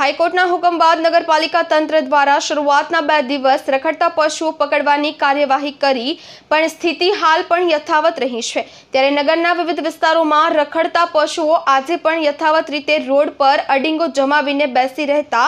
હાઈકોર્ટના હુકમ બાદ નગરપાલિકા તંત્ર દ્વારા શરૂઆતના બે દિવસ રખડતા પશુઓ પકડવાની કાર્યવાહી કરી પણ સ્થિતિ હાલ પણ યથાવત રહી છે ત્યારે નગરના વિવિધ વિસ્તારોમાં રખડતા પશુઓ આજે પણ યથાવત રીતે રોડ પર અડિંગો જમાવીને બેસી રહેતા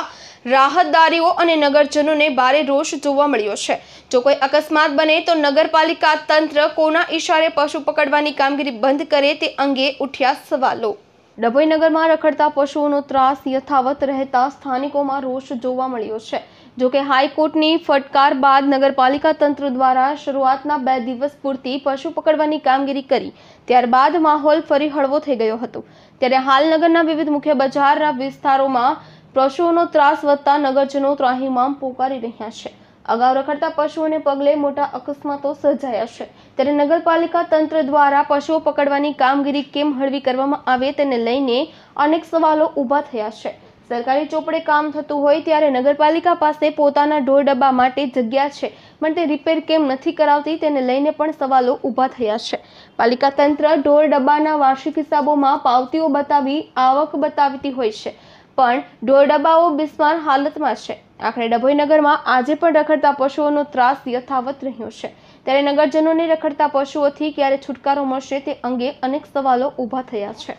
રાહતદારીઓ અને નગરજનોને ભારે રોષ જોવા મળ્યો છે જો કોઈ અકસ્માત બને તો નગરપાલિકા તંત્ર કોના ઈશારે પશુ પકડવાની કામગીરી બંધ કરે તે અંગે ઉઠ્યા સવાલો ડભોઈ નગરમાં રખડતા પશુઓનો ત્રાસ યથાવત રહેતા સ્થાનિકોમાં રોષ જોવા મળ્યો છે જોકે હાઈકોર્ટની ફટકાર બાદ નગરપાલિકા તંત્ર દ્વારા શરૂઆતના બે દિવસ પૂરતી પશુ પકડવાની કામગીરી કરી ત્યારબાદ માહોલ ફરી હળવો થઈ ગયો હતો ત્યારે હાલ નગરના વિવિધ મુખ્ય બજારના વિસ્તારોમાં પશુઓનો ત્રાસ વધતા નગરજનો ત્રાહીમામ પોકારી રહ્યા છે અગાઉ રખડતા પશુઓને પગલે મોટા અકસ્માતો સર્જાયા છે ત્યારે નગરપાલિકા તંત્ર દ્વારા પશુઓ પકડવાની કામગીરી કેમ હળવી કરવામાં આવે તેને લઈને અનેક સવાલો ઊભા થયા છે સરકારી ચોપડે કામ થતું હોય ત્યારે નગરપાલિકા પાસે પોતાના ઢોર ડબ્બા માટે જગ્યા છે પણ તે રિપેર કેમ નથી કરાવતી તેને લઈને પણ સવાલો ઊભા થયા છે પાલિકા તંત્ર ઢોર ડબ્બાના વાર્ષિક હિસાબોમાં પાવતીઓ બતાવી આવક બતાવતી હોય છે પણ ઢોરડબાઓ બિસ્માર હાલતમાં છે આખરે ડભોઈ નગરમાં આજે પણ રખડતા પશુઓનો ત્રાસ યથાવત રહ્યો છે ત્યારે નગરજનોને રખડતા પશુઓથી ક્યારે છુટકારો મળશે તે અંગે અનેક સવાલો ઊભા થયા છે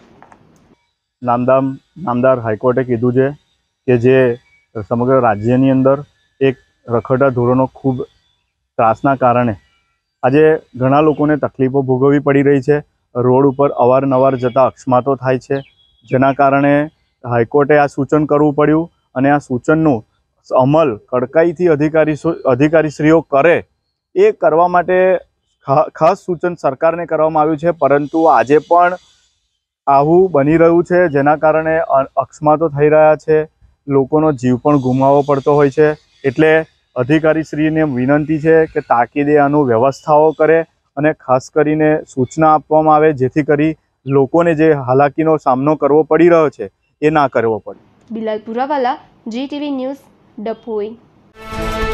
નામદામ નામદાર હાઈકોર્ટે કીધું છે કે જે સમગ્ર રાજ્યની અંદર એક રખડતા ધોરણો ખૂબ ત્રાસના કારણે આજે ઘણા લોકોને તકલીફો ભોગવવી પડી રહી છે રોડ ઉપર અવારનવાર જતા અકસ્માતો થાય છે જેના કારણે હાઈકોર્ટે આ સૂચન કરવું પડ્યું અને આ સૂચનનું અમલ કડકાઈથી અધિકારી અધિકારીશ્રીઓ કરે એ કરવા માટે ખાસ સૂચન સરકારને કરવામાં આવ્યું છે પરંતુ આજે પણ આવું બની રહ્યું છે જેના કારણે અકસ્માતો થઈ રહ્યા છે લોકોનો જીવ પણ ગુમાવવો પડતો હોય છે એટલે અધિકારીશ્રીને વિનંતી છે કે તાકીદે આનું વ્યવસ્થાઓ કરે અને ખાસ કરીને સૂચના આપવામાં આવે જેથી કરી લોકોને જે હાલાકીનો સામનો કરવો પડી રહ્યો છે એ ના કરવો પડે બિલાલ પુરાવાલા જીટીવી ન્યૂઝ ડભોઈ